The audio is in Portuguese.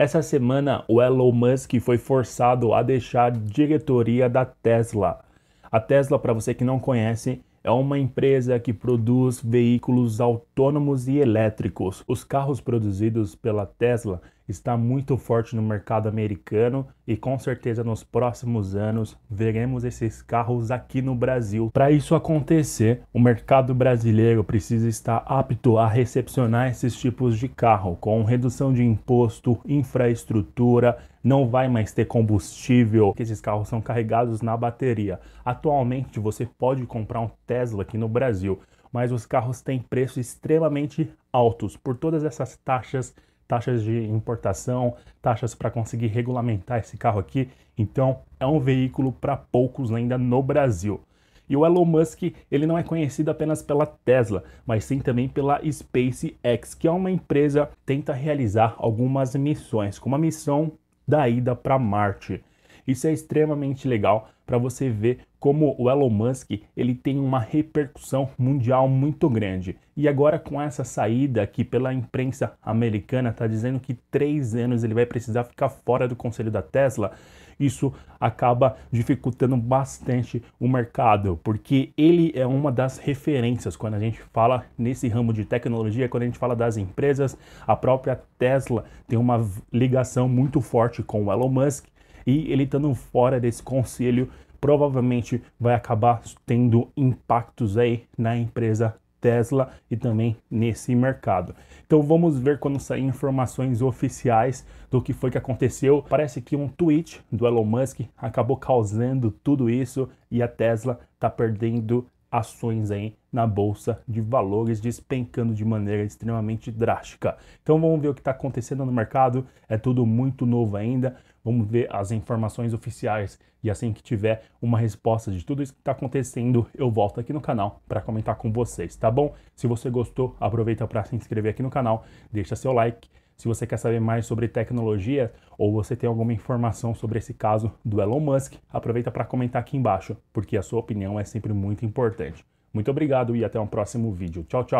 Essa semana, o Elon Musk foi forçado a deixar a diretoria da Tesla. A Tesla, para você que não conhece, é uma empresa que produz veículos autônomos e elétricos. Os carros produzidos pela Tesla está muito forte no mercado americano e com certeza nos próximos anos veremos esses carros aqui no Brasil. Para isso acontecer, o mercado brasileiro precisa estar apto a recepcionar esses tipos de carro, com redução de imposto, infraestrutura, não vai mais ter combustível, que esses carros são carregados na bateria. Atualmente você pode comprar um Tesla aqui no Brasil, mas os carros têm preços extremamente altos por todas essas taxas, taxas de importação, taxas para conseguir regulamentar esse carro aqui. Então, é um veículo para poucos ainda no Brasil. E o Elon Musk, ele não é conhecido apenas pela Tesla, mas sim também pela SpaceX, que é uma empresa que tenta realizar algumas missões, como a missão da ida para Marte. Isso é extremamente legal para você ver como o Elon Musk, ele tem uma repercussão mundial muito grande. E agora com essa saída que pela imprensa americana está dizendo que três anos ele vai precisar ficar fora do conselho da Tesla, isso acaba dificultando bastante o mercado, porque ele é uma das referências quando a gente fala nesse ramo de tecnologia, quando a gente fala das empresas, a própria Tesla tem uma ligação muito forte com o Elon Musk e ele estando fora desse conselho provavelmente vai acabar tendo impactos aí na empresa Tesla e também nesse mercado. Então vamos ver quando sair informações oficiais do que foi que aconteceu. Parece que um tweet do Elon Musk acabou causando tudo isso e a Tesla está perdendo ações aí na bolsa de valores despencando de maneira extremamente drástica. Então vamos ver o que está acontecendo no mercado. É tudo muito novo ainda. Vamos ver as informações oficiais e assim que tiver uma resposta de tudo isso que está acontecendo, eu volto aqui no canal para comentar com vocês, tá bom? Se você gostou, aproveita para se inscrever aqui no canal, deixa seu like. Se você quer saber mais sobre tecnologia ou você tem alguma informação sobre esse caso do Elon Musk, aproveita para comentar aqui embaixo, porque a sua opinião é sempre muito importante. Muito obrigado e até um próximo vídeo. Tchau, tchau!